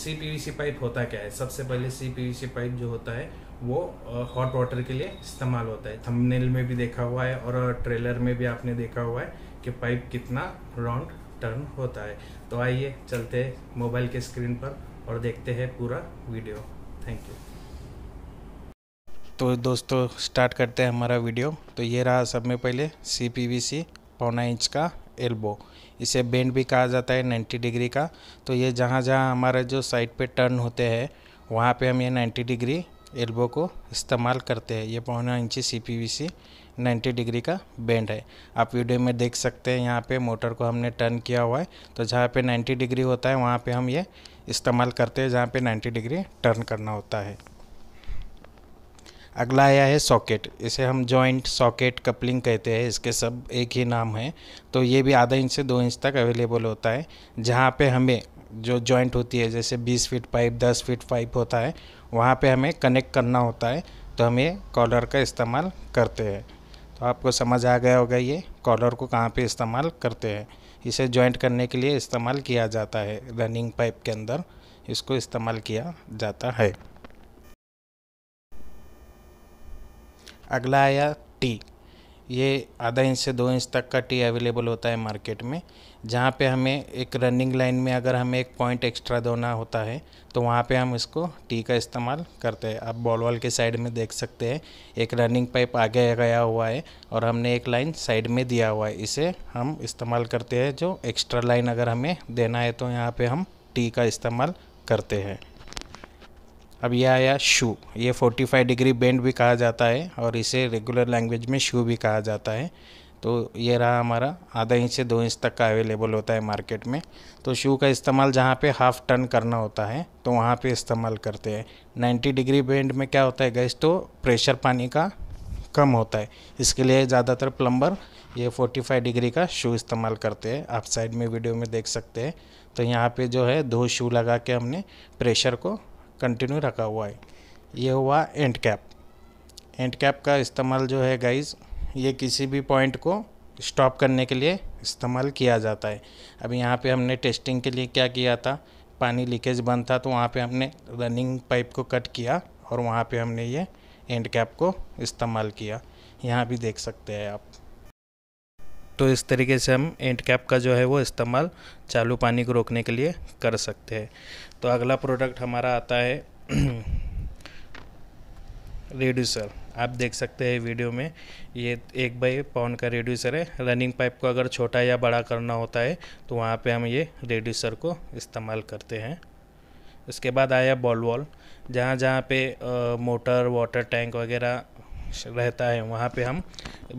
सी P V C pipe होता क्या है सबसे पहले C P V C pipe जो होता है वो हॉट वाटर के लिए इस्तेमाल होता है थंबनेल में भी देखा हुआ है और ट्रेलर में भी आपने देखा हुआ है कि पाइप कितना राउंड टर्न होता है तो आइए चलते हैं मोबाइल के स्क्रीन पर और देखते हैं पूरा वीडियो थैंक यू तो दोस्तों स्टार्ट करते हैं हमारा वीडियो तो ये रहा सब में पहले सी पी वी सी पौना इंच का एल्बो इसे बेंड भी कहा जाता है 90 डिग्री का तो ये जहाँ जहाँ हमारे जो साइड पे टर्न होते हैं वहाँ पे हम ये 90 डिग्री एल्बो को इस्तेमाल करते हैं ये पौना इंची C P V C ninety degree का बेंड है आप वीडियो में देख सकते हैं यहाँ पे मोटर को हमने टर्न किया हुआ है तो जहाँ पे 90 डिग्री होता है वहाँ पे हम ये इस्तेमाल करते हैं जहाँ पे 90 डिग्री टर्न करना होता है अगला आया है सॉकेट इसे हम जॉइंट सॉकेट कपलिंग कहते हैं इसके सब एक ही नाम है तो ये भी आधा इंच से दो इंच तक अवेलेबल होता है जहाँ पे हमें जो जॉइंट होती है जैसे 20 फीट पाइप 10 फीट पाइप होता है वहाँ पे हमें कनेक्ट करना होता है तो हम ये कॉलर का इस्तेमाल करते हैं तो आपको समझ आ गया होगा ये कॉलर को कहाँ पर इस्तेमाल करते हैं इसे जॉइंट करने के लिए इस्तेमाल किया जाता है रनिंग पाइप के अंदर इसको इस्तेमाल किया जाता है अगला आया टी ये आधा इंच से दो इंच तक का टी अवेलेबल होता है मार्केट में जहाँ पे हमें एक रनिंग लाइन में अगर हमें एक पॉइंट एक्स्ट्रा देना होता है तो वहाँ पे हम इसको टी का इस्तेमाल करते हैं आप बॉल वॉल के साइड में देख सकते हैं एक रनिंग पाइप आगे गया हुआ है और हमने एक लाइन साइड में दिया हुआ है इसे हम इस्तेमाल करते हैं जो एक्स्ट्रा लाइन अगर हमें देना है तो यहाँ पर हम टी का इस्तेमाल करते हैं अब यह आया शू ये 45 डिग्री बेंड भी कहा जाता है और इसे रेगुलर लैंग्वेज में शू भी कहा जाता है तो ये रहा हमारा आधा इंच से दो इंच तक का अवेलेबल होता है मार्केट में तो शू का इस्तेमाल जहाँ पे हाफ़ टन करना होता है तो वहाँ पे इस्तेमाल करते हैं 90 डिग्री बेंड में क्या होता है गैस तो प्रेशर पानी का कम होता है इसके लिए ज़्यादातर प्लम्बर ये 45 डिग्री का शू इस्तेमाल करते हैं आप साइड में वीडियो में देख सकते हैं तो यहाँ पे जो है दो शू लगा के हमने प्रेशर को कंटिन्यू रखा हुआ है ये हुआ एंड कैप एंड कैप का इस्तेमाल जो है गाइज ये किसी भी पॉइंट को स्टॉप करने के लिए इस्तेमाल किया जाता है अब यहाँ पे हमने टेस्टिंग के लिए क्या किया था पानी लीकेज बंद था तो वहाँ पे हमने रनिंग पाइप को कट किया और वहाँ पे हमने ये एंड कैप को इस्तेमाल किया यहाँ भी देख सकते हैं आप तो इस तरीके से हम एंड कैप का जो है वो इस्तेमाल चालू पानी को रोकने के लिए कर सकते हैं तो अगला प्रोडक्ट हमारा आता है रेड्यूसर आप देख सकते हैं वीडियो में ये एक बाई पाउंड का रेड्यूसर है रनिंग पाइप को अगर छोटा या बड़ा करना होता है तो वहाँ पे हम ये रेड्यूसर को इस्तेमाल करते हैं उसके बाद आया बॉल वॉल जहाँ जहाँ पे आ, मोटर वाटर टैंक वगैरह रहता है वहाँ पे हम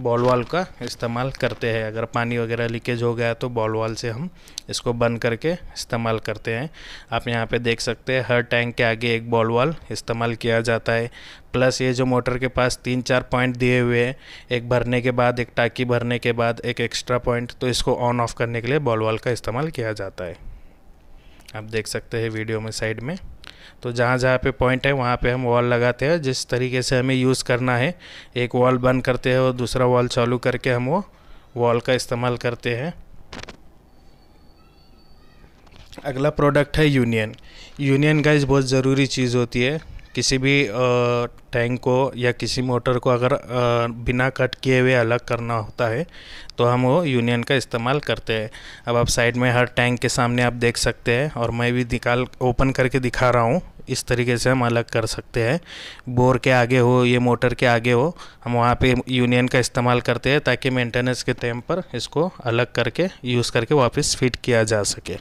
बॉल वाल का इस्तेमाल करते हैं अगर पानी वगैरह लीकेज हो गया तो बॉल वाल से हम इसको बंद करके इस्तेमाल करते हैं आप यहाँ पे देख सकते हैं हर टैंक के आगे एक बॉल वाल इस्तेमाल किया जाता है प्लस ये जो मोटर के पास तीन चार पॉइंट दिए हुए हैं एक भरने के बाद एक टाकी भरने के बाद एक एक्स्ट्रा पॉइंट तो इसको ऑन ऑफ करने के लिए बॉल वाल का इस्तेमाल किया जाता है आप देख सकते हैं वीडियो में साइड में तो जहाँ जहाँ पे पॉइंट है वहाँ पे हम वॉल लगाते हैं जिस तरीके से हमें यूज़ करना है एक वॉल बंद करते हैं और दूसरा वॉल चालू करके हम वो वॉल का इस्तेमाल करते हैं अगला प्रोडक्ट है यूनियन यूनियन गाइज बहुत ज़रूरी चीज़ होती है किसी भी टैंक को या किसी मोटर को अगर बिना कट किए हुए अलग करना होता है तो हम वो यूनियन का इस्तेमाल करते हैं अब आप साइड में हर टैंक के सामने आप देख सकते हैं और मैं भी निकाल ओपन करके दिखा रहा हूँ इस तरीके से हम अलग कर सकते हैं बोर के आगे हो ये मोटर के आगे हो हम वहाँ पे यूनियन का इस्तेमाल करते हैं ताकि मेंटेनेंस के टाइम पर इसको अलग करके यूज़ करके वापस फिट किया जा सके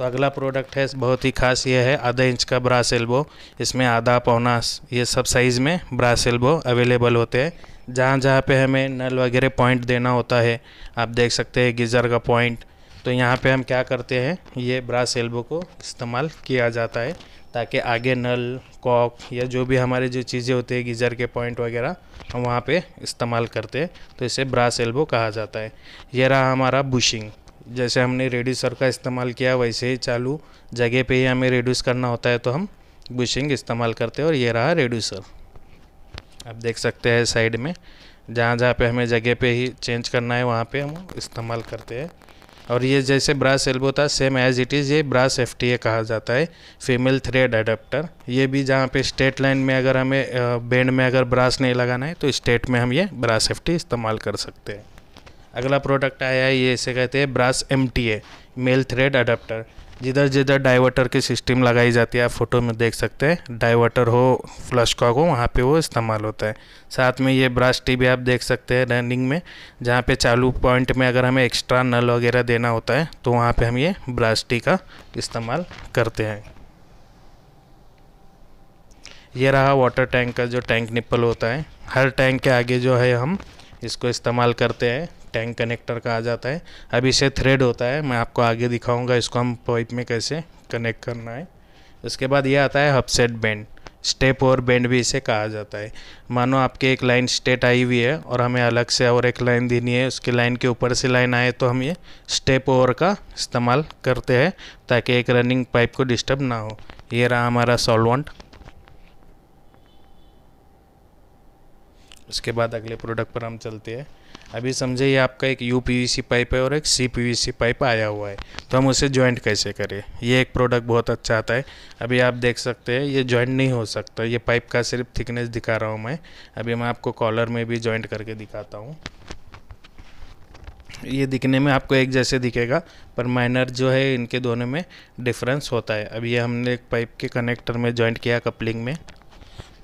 तो अगला प्रोडक्ट है बहुत ही खास ये है आधा इंच का ब्रास एल्बो इसमें आधा पौना ये सब साइज़ में ब्रास एल्बो अवेलेबल होते हैं जहाँ जहाँ पे हमें नल वगैरह पॉइंट देना होता है आप देख सकते हैं गीज़र का पॉइंट तो यहाँ पे हम क्या करते हैं ये ब्रास एल्बो को इस्तेमाल किया जाता है ताकि आगे नल कॉक या जो भी हमारे जो चीज़ें होती है गीज़र के पॉइंट वगैरह हम वहाँ पे इस्तेमाल करते हैं तो इसे ब्रास एल्बो कहा जाता है ये रहा हमारा बुशिंग जैसे हमने रेड्यूसर का इस्तेमाल किया वैसे ही चालू जगह पे ही हमें रेड्यूस करना होता है तो हम बुशिंग इस्तेमाल करते हैं और ये रहा रेड्यूसर आप देख सकते हैं साइड में जहाँ जहाँ पे हमें जगह पे ही चेंज करना है वहाँ पे हम इस्तेमाल करते हैं और ये जैसे ब्रास एल्बो था सेम एज इट इज़ ये ब्रास एफ टी ए कहा जाता है फीमेल थ्रेड अडेप्टर ये भी जहाँ पे स्टेट लाइन में अगर हमें बैंड में अगर ब्रास नहीं लगाना है तो स्टेट में हम ये ब्रास एफ टी इस्तेमाल कर सकते हैं अगला प्रोडक्ट आया है ये इसे कहते हैं brass M T A male thread adapter जिधर जिधर डाइवर्टर की सिस्टम लगाई जाती है आप फोटो में देख सकते हैं डाइवर्टर हो फ्लश कॉक हो वहाँ पे वो इस्तेमाल होता है साथ में ये ब्रास टी भी आप देख सकते हैं रनिंग में जहाँ पे चालू पॉइंट में अगर हमें एक्स्ट्रा नल वगैरह देना होता है तो वहाँ पे हम ये ब्रास टी का इस्तेमाल करते हैं ये रहा वाटर टैंक का जो टैंक निप्पल होता है हर टैंक के आगे जो है हम इसको इस्तेमाल करते हैं टैंक कनेक्टर का आ जाता है अब इसे थ्रेड होता है मैं आपको आगे दिखाऊंगा इसको हम पाइप में कैसे कनेक्ट करना है उसके बाद ये आता है हफसेट बैंड स्टेप और बैंड भी इसे कहा जाता है मानो आपके एक लाइन स्टेट आई हुई है और हमें अलग से और एक लाइन देनी है उसकी लाइन के ऊपर से लाइन आए तो हम ये स्टेप ओवर का इस्तेमाल करते हैं ताकि एक रनिंग पाइप को डिस्टर्ब ना हो ये रहा हमारा सॉल्वेंट उसके बाद अगले प्रोडक्ट पर हम चलते हैं अभी समझे ये आपका एक यू पी पाइप है और एक सी पी पाइप आया हुआ है तो हम उसे जॉइंट कैसे करें ये एक प्रोडक्ट बहुत अच्छा आता है अभी आप देख सकते हैं ये जॉइंट नहीं हो सकता ये पाइप का सिर्फ थिकनेस दिखा रहा हूँ मैं अभी मैं आपको कॉलर में भी जॉइंट करके दिखाता हूँ ये दिखने में आपको एक जैसे दिखेगा पर माइनर जो है इनके दोनों में डिफरेंस होता है अभी ये हमने एक पाइप के कनेक्टर में जॉइंट किया कपलिंग में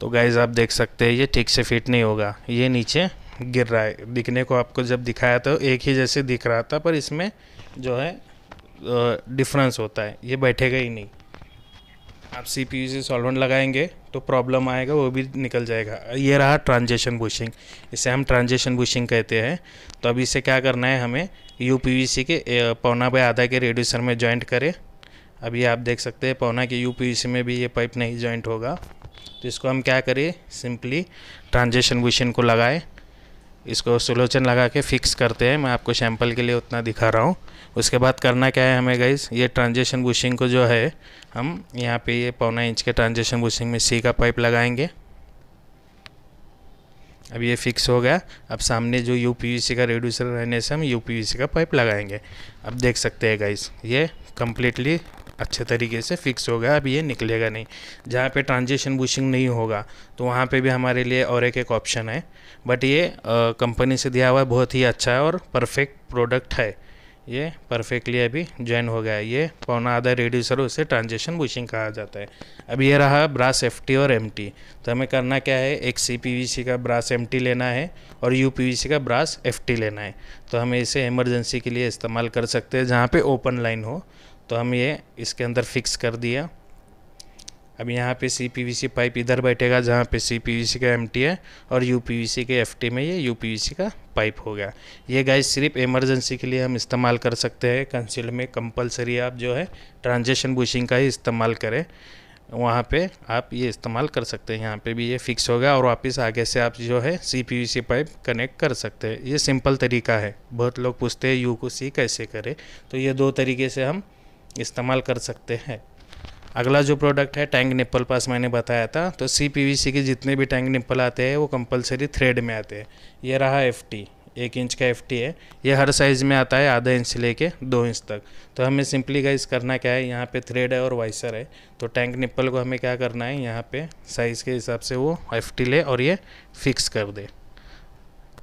तो गाइज आप देख सकते हैं ये ठीक से फिट नहीं होगा ये नीचे गिर रहा है दिखने को आपको जब दिखाया तो एक ही जैसे दिख रहा था पर इसमें जो है डिफरेंस होता है ये बैठेगा ही नहीं आप सी पी यू से सॉल्वेंट लगाएंगे तो प्रॉब्लम आएगा वो भी निकल जाएगा ये रहा ट्रांजेशन बुशिंग इसे हम ट्रांजेशन बुशिंग कहते हैं तो अभी इसे क्या करना है हमें यू पी वी सी के पौना बाय आधा के रेड्यूसर में जॉइंट करें अभी आप देख सकते हैं पौना के यू पी वी सी में भी ये पाइप नहीं जॉइंट होगा तो इसको हम क्या करें सिंपली ट्रांजेशन बुशिंग को लगाएं इसको सोलोचन लगा के फिक्स करते हैं मैं आपको सैम्पल के लिए उतना दिखा रहा हूँ उसके बाद करना क्या है हमें गाइज ये ट्रांजेक्शन बुशिंग को जो है हम यहाँ पे ये पौना इंच के ट्रांजेक्शन बुशिंग में सी का पाइप लगाएंगे अब ये फिक्स हो गया अब सामने जो यू का रेड्यूसर रहने से हम यू का पाइप लगाएंगे अब देख सकते हैं गाइज ये कम्प्लीटली अच्छे तरीके से फिक्स हो गया अब ये निकलेगा नहीं जहाँ पे ट्रांजेक्शन बुशिंग नहीं होगा तो वहाँ पे भी हमारे लिए और एक एक ऑप्शन है बट ये कंपनी से दिया हुआ बहुत ही अच्छा है और परफेक्ट प्रोडक्ट है ये परफेक्टली अभी ज्वाइन हो गया है ये पौना आधा रेड्यूसर उसे ट्रांजेक्शन बुशिंग कहा जाता है अब ये रहा ब्रास एफ और एम तो हमें करना क्या है एक सी का ब्रास एम लेना है और यू का ब्रास एफ लेना है तो हमें इसे इमरजेंसी के लिए इस्तेमाल कर सकते हैं जहाँ पे ओपन लाइन हो तो हम ये इसके अंदर फिक्स कर दिया अब यहाँ पे C P V C pipe इधर बैठेगा जहाँ पे सी पी वी सी का एम टी है और यू पी वी सी के एफ टी में ये यू पी वी सी का पाइप हो गया ये गाइस सिर्फ इमरजेंसी के लिए हम इस्तेमाल कर सकते हैं कंसिल में कंपलसरी आप जो है ट्रांजेक्शन बुशिंग का ही इस्तेमाल करें वहाँ पे आप ये इस्तेमाल कर सकते हैं यहाँ पे भी ये फिक्स होगा और वापस आगे से आप जो है C P V C pipe connect कर सकते हैं ये सिंपल तरीका है बहुत लोग पूछते हैं यू को सी कैसे करें तो ये दो तरीके से हम इस्तेमाल कर सकते हैं अगला जो प्रोडक्ट है टैंक निप्पल पास मैंने बताया था तो सी पी वी सी के जितने भी टैंक निप्पल आते हैं वो कंपलसरी थ्रेड में आते हैं ये रहा एफ टी एक इंच का एफ टी है ये हर साइज़ में आता है आधा इंच से लेके दो इंच तक तो हमें सिंपली गाइज करना क्या है यहाँ पे थ्रेड है और वाइसर है तो टैंक निप्पल को हमें क्या करना है यहाँ पे साइज़ के हिसाब से वो एफ टी ले और ये फिक्स कर दे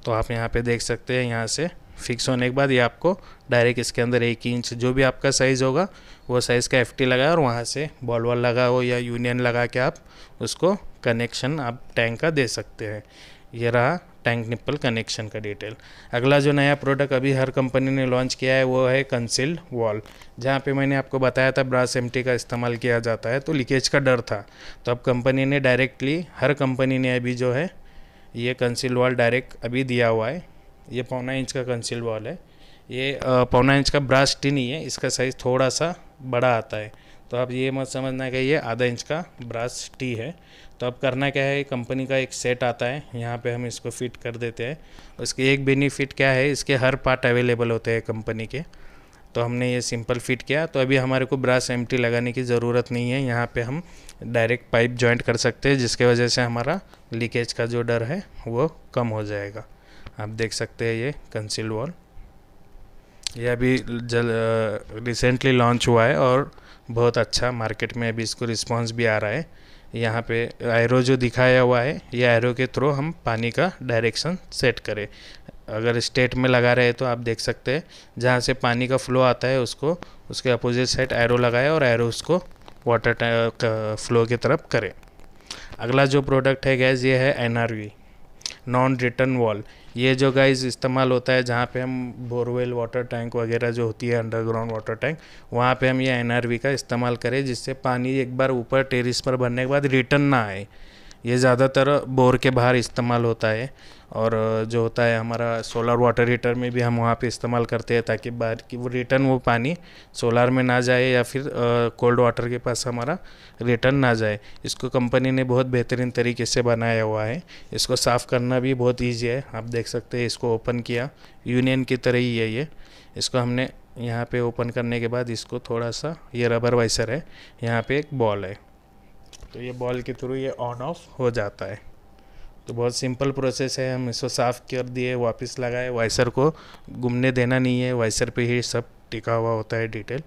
तो आप यहाँ पे देख सकते हैं यहाँ से फिक्स होने के बाद ये आपको डायरेक्ट इसके अंदर एक इंच जो भी आपका साइज़ होगा वो साइज़ का एफ टी लगाए और वहाँ से बॉल वॉल लगा हो या यूनियन लगा के आप उसको कनेक्शन आप टैंक का दे सकते हैं ये रहा टैंक निप्पल कनेक्शन का डिटेल अगला जो नया प्रोडक्ट अभी हर कंपनी ने लॉन्च किया है वो है कंसिल्ड वॉल जहाँ पे मैंने आपको बताया था ब्रास एम का इस्तेमाल किया जाता है तो लीकेज का डर था तो अब कंपनी ने डायरेक्टली हर कंपनी ने अभी जो है ये कंसिल्ड वॉल डायरेक्ट अभी दिया हुआ है ये पौना इंच का कंसील वॉल है ये पौना इंच का ब्रास टिन ही है इसका साइज़ थोड़ा सा बड़ा आता है तो आप ये मत समझना कि ये आधा इंच का ब्रास टी है तो अब करना क्या है कंपनी का एक सेट आता है यहाँ पे हम इसको फिट कर देते हैं उसके एक बेनिफिट क्या है इसके हर पार्ट अवेलेबल होते हैं कंपनी के तो हमने ये सिंपल फिट किया तो अभी हमारे को ब्रास एम लगाने की ज़रूरत नहीं है यहाँ पे हम डायरेक्ट पाइप जॉइंट कर सकते हैं जिसके वजह से हमारा लीकेज का जो डर है वो कम हो जाएगा आप देख सकते हैं ये कंसील वॉल ये अभी जल रिसेंटली लॉन्च हुआ है और बहुत अच्छा मार्केट में अभी इसको रिस्पांस भी आ रहा है यहाँ पे एरो जो दिखाया हुआ है ये एरो के थ्रू हम पानी का डायरेक्शन सेट करें अगर स्टेट में लगा रहे तो आप देख सकते हैं जहाँ से पानी का फ्लो आता है उसको उसके अपोजिट साइड एरो लगाए और एरो उसको वाटर फ्लो की तरफ करें अगला जो प्रोडक्ट है गैस ये है एन नॉन रिटर्न वॉल ये जो गाइज इस्तेमाल होता है जहाँ पे हम बोरवेल वाटर टैंक वगैरह जो होती है अंडरग्राउंड वाटर टैंक वहाँ पे हम ये एनआरवी का इस्तेमाल करें जिससे पानी एक बार ऊपर टेरिस पर भरने के बाद रिटर्न ना आए ये ज़्यादातर बोर के बाहर इस्तेमाल होता है और जो होता है हमारा सोलर वाटर हीटर में भी हम वहाँ पे इस्तेमाल करते हैं ताकि बाहर की वो रिटर्न वो पानी सोलार में ना जाए या फिर कोल्ड वाटर के पास हमारा रिटर्न ना जाए इसको कंपनी ने बहुत बेहतरीन तरीके से बनाया हुआ है इसको साफ़ करना भी बहुत ईजी है आप देख सकते हैं इसको ओपन किया यूनियन की तरह ही है ये इसको हमने यहाँ पे ओपन करने के बाद इसको थोड़ा सा ये रबर वाइसर है यहाँ पे एक बॉल है तो ये बॉल के थ्रू ये ऑन ऑफ हो जाता है तो बहुत सिंपल प्रोसेस है हम इसको साफ़ कर दिए वापस लगाए वाइसर को घूमने देना नहीं है वाइसर पे ही सब टिका हुआ होता है डिटेल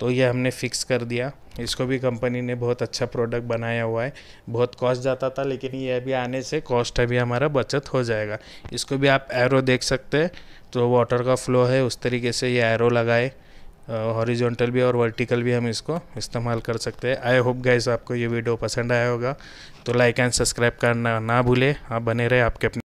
तो ये हमने फिक्स कर दिया इसको भी कंपनी ने बहुत अच्छा प्रोडक्ट बनाया हुआ है बहुत कॉस्ट जाता था लेकिन ये अभी आने से कॉस्ट अभी हमारा बचत हो जाएगा इसको भी आप एरो देख सकते हैं तो वाटर का फ्लो है उस तरीके से ये एरो लगाए हॉरिजॉन्टल भी और वर्टिकल भी हम इसको इस्तेमाल कर सकते हैं आई होप गाइज आपको ये वीडियो पसंद आया होगा तो लाइक एंड सब्सक्राइब करना ना भूले आप बने रहे आपके अपने